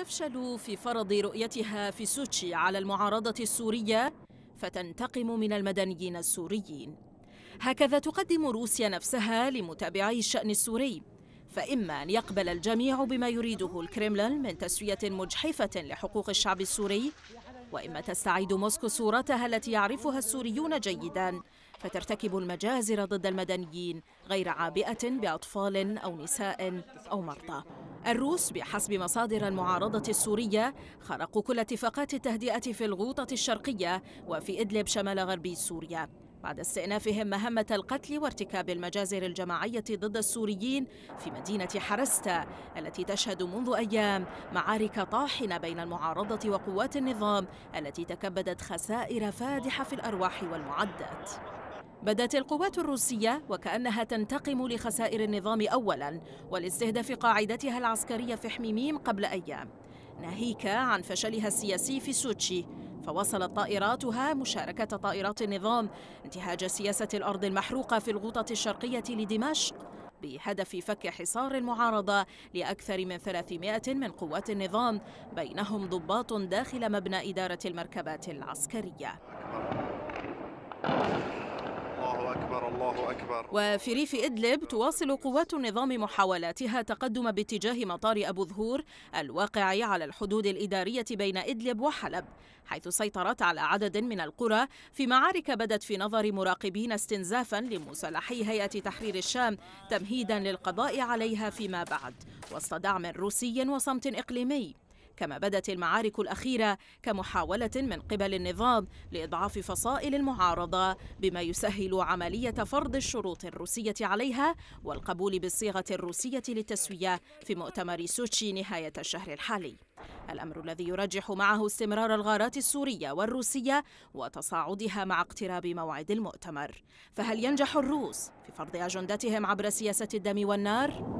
تفشل في فرض رؤيتها في سوتشي على المعارضة السورية فتنتقم من المدنيين السوريين هكذا تقدم روسيا نفسها لمتابعي الشأن السوري فإما أن يقبل الجميع بما يريده الكريملين من تسوية مجحفة لحقوق الشعب السوري وإما تستعيد موسكو صورتها التي يعرفها السوريون جيداً فترتكب المجازر ضد المدنيين غير عابئة بأطفال أو نساء أو مرضى الروس بحسب مصادر المعارضة السورية خرقوا كل اتفاقات التهدئة في الغوطة الشرقية وفي إدلب شمال غربي سوريا بعد استئنافهم مهمة القتل وارتكاب المجازر الجماعية ضد السوريين في مدينة حرستا التي تشهد منذ أيام معارك طاحنة بين المعارضة وقوات النظام التي تكبدت خسائر فادحة في الأرواح والمعدات بدت القوات الروسية وكأنها تنتقم لخسائر النظام أولا ولاستهداف قاعدتها العسكرية في حميميم قبل أيام ناهيك عن فشلها السياسي في سوتشي فوصلت طائراتها مشاركة طائرات النظام انتهاج سياسة الأرض المحروقة في الغوطة الشرقية لدمشق بهدف فك حصار المعارضة لأكثر من 300 من قوات النظام بينهم ضباط داخل مبنى إدارة المركبات العسكرية. أكبر الله أكبر وفي ريف إدلب تواصل قوات النظام محاولاتها تقدم باتجاه مطار أبو ظهور الواقع على الحدود الإدارية بين إدلب وحلب حيث سيطرت على عدد من القرى في معارك بدت في نظر مراقبين استنزافا لمسلحي هيئة تحرير الشام تمهيدا للقضاء عليها فيما بعد وسط دعم روسي وصمت إقليمي كما بدت المعارك الأخيرة كمحاولة من قبل النظام لإضعاف فصائل المعارضة بما يسهل عملية فرض الشروط الروسية عليها والقبول بالصيغة الروسية للتسوية في مؤتمر سوتشي نهاية الشهر الحالي الأمر الذي يرجح معه استمرار الغارات السورية والروسية وتصاعدها مع اقتراب موعد المؤتمر فهل ينجح الروس في فرض أجندتهم عبر سياسة الدم والنار؟